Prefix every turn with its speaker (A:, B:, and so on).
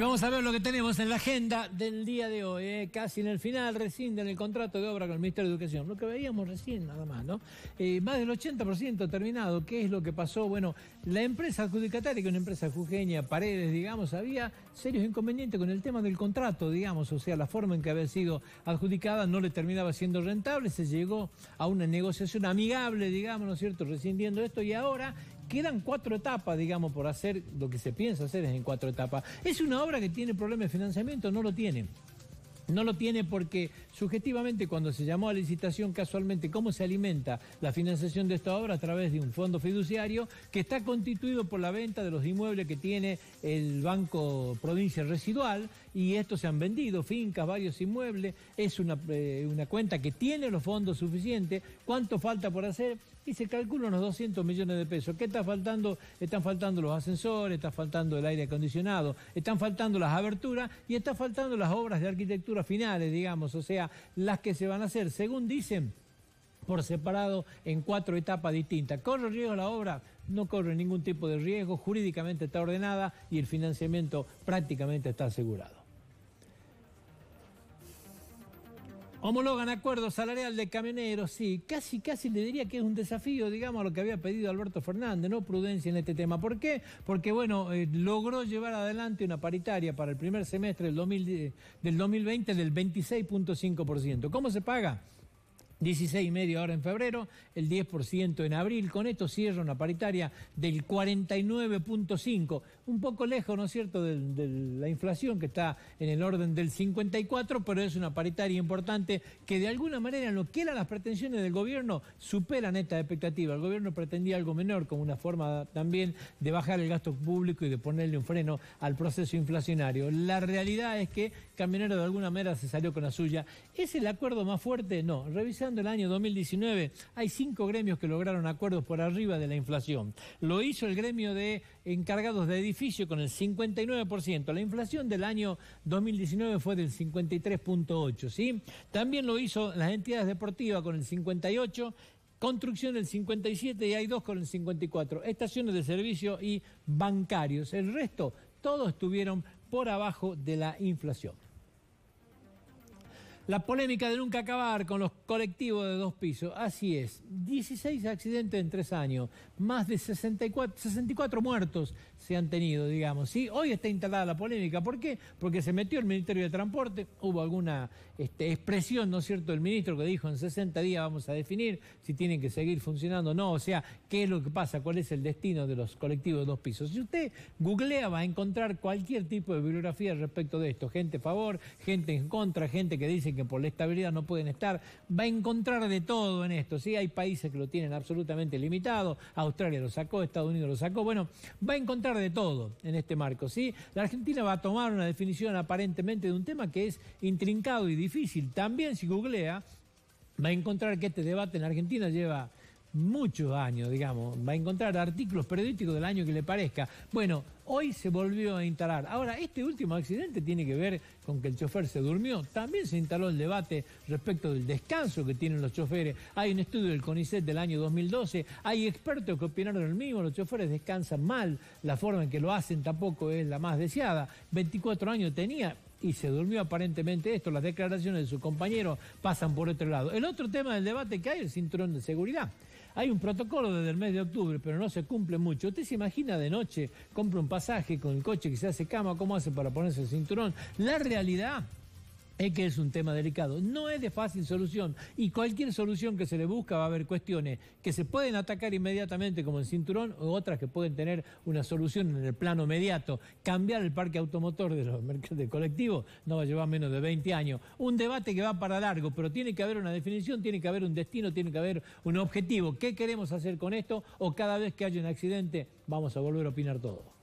A: vamos a ver lo que tenemos en la agenda del día de hoy. Eh, casi en el final rescinden el contrato de obra con el Ministerio de Educación. Lo que veíamos recién, nada más, ¿no? Eh, más del 80% terminado. ¿Qué es lo que pasó? Bueno, la empresa adjudicataria, que es una empresa jujeña, Paredes, digamos, había serios inconvenientes con el tema del contrato, digamos. O sea, la forma en que había sido adjudicada no le terminaba siendo rentable. Se llegó a una negociación amigable, digamos, ¿no es cierto? Rescindiendo esto y ahora quedan cuatro etapas, digamos, por hacer. Lo que se piensa hacer es en cuatro etapas. Es una Ahora que tiene problemas de financiamiento no lo tiene. No lo tiene porque subjetivamente cuando se llamó a licitación casualmente cómo se alimenta la financiación de esta obra a través de un fondo fiduciario que está constituido por la venta de los inmuebles que tiene el Banco Provincia Residual y estos se han vendido, fincas, varios inmuebles, es una, eh, cuenta que tiene los fondos suficientes, cuánto falta por hacer y se calculan unos 200 millones de pesos. ¿Qué está faltando? Están faltando los ascensores, está faltando el aire acondicionado, están faltando las aberturas y están faltando las obras de arquitectura finales, digamos, o sea, las que se van a hacer, según dicen, por separado en cuatro etapas distintas. ¿Corre riesgo la obra? No corre ningún tipo de riesgo, jurídicamente está ordenada y el financiamiento prácticamente está asegurado. Homologan acuerdo salarial de camioneros, sí, casi, casi le diría que es un desafío, digamos, a lo que había pedido Alberto Fernández, ¿no? Prudencia en este tema. ¿Por qué? Porque, bueno, eh, logró llevar adelante una paritaria para el primer semestre del, eh, del 2020 del 26.5%. ¿Cómo se paga? 16 y medio ahora en febrero, el 10% en abril. Con esto cierra una paritaria del 49.5, un poco lejos, ¿no es cierto?, de, la inflación que está en el orden del 54, pero es una paritaria importante que de alguna manera lo que eran las pretensiones del gobierno superan esta expectativa. El gobierno pretendía algo menor como una forma también de bajar el gasto público y de ponerle un freno al proceso inflacionario. La realidad es que Caminero de alguna manera se salió con la suya. ¿Es el acuerdo más fuerte? No, revisar del año 2019, hay cinco gremios que lograron acuerdos por arriba de la inflación. Lo hizo el gremio de encargados de edificio con el 59%. La inflación del año 2019 fue del 53.8, ¿sí? También lo hizo las entidades deportivas con el 58 Construcción el 57 y hay dos con el 54. Estaciones de servicio y bancarios. El resto, todos estuvieron por abajo de la inflación. La polémica de nunca acabar con los colectivos de dos pisos. Así es, 16 accidentes en tres años, más de 64, muertos se han tenido, digamos. Hoy está instalada la polémica. ¿Por qué? Porque se metió el Ministerio de Transporte, hubo alguna este, expresión, ¿no es cierto?, del ministro que dijo en 60 días vamos a definir si tienen que seguir funcionando o no, o sea, qué es lo que pasa, cuál es el destino de los colectivos de dos pisos. Si usted googlea va a encontrar cualquier tipo de bibliografía respecto de esto, gente a favor, gente en contra, gente que dice que que por la estabilidad no pueden estar. Va a encontrar de todo en esto. ¿sí? Hay países que lo tienen absolutamente limitado. Australia lo sacó, Estados Unidos lo sacó. Bueno, va a encontrar de todo en este marco. ¿sí? La Argentina va a tomar una definición aparentemente de un tema que es intrincado y difícil. También si googlea, va a encontrar que este debate en Argentina lleva muchos años, digamos, va a encontrar artículos periodísticos del año que le parezca. Bueno, hoy se volvió a instalar. Ahora, este último accidente tiene que ver con que el chofer se durmió. También se instaló el debate respecto del descanso que tienen los choferes. Hay un estudio del CONICET del año 2012, hay expertos que opinaron el mismo, los choferes descansan mal, la forma en que lo hacen tampoco es la más deseada. 24 años tenía, y se durmió aparentemente esto. Las declaraciones de su compañero pasan por otro lado. El otro tema del debate que hay es el cinturón de seguridad. Hay un protocolo desde el mes de octubre, pero no se cumple mucho. ¿Usted se imagina de noche, compra un pasaje con el coche que se hace cama, cómo hace para ponerse el cinturón? La realidad es que es un tema delicado. No es de fácil solución y cualquier solución que se le busca va a haber cuestiones que se pueden atacar inmediatamente como el cinturón o otras que pueden tener una solución en el plano inmediato. Cambiar el parque automotor de los del colectivo no va a llevar menos de 20 años. Un debate que va para largo, pero tiene que haber una definición, tiene que haber un destino, tiene que haber un objetivo. ¿Qué queremos hacer con esto? O cada vez que haya un accidente vamos a volver a opinar todo.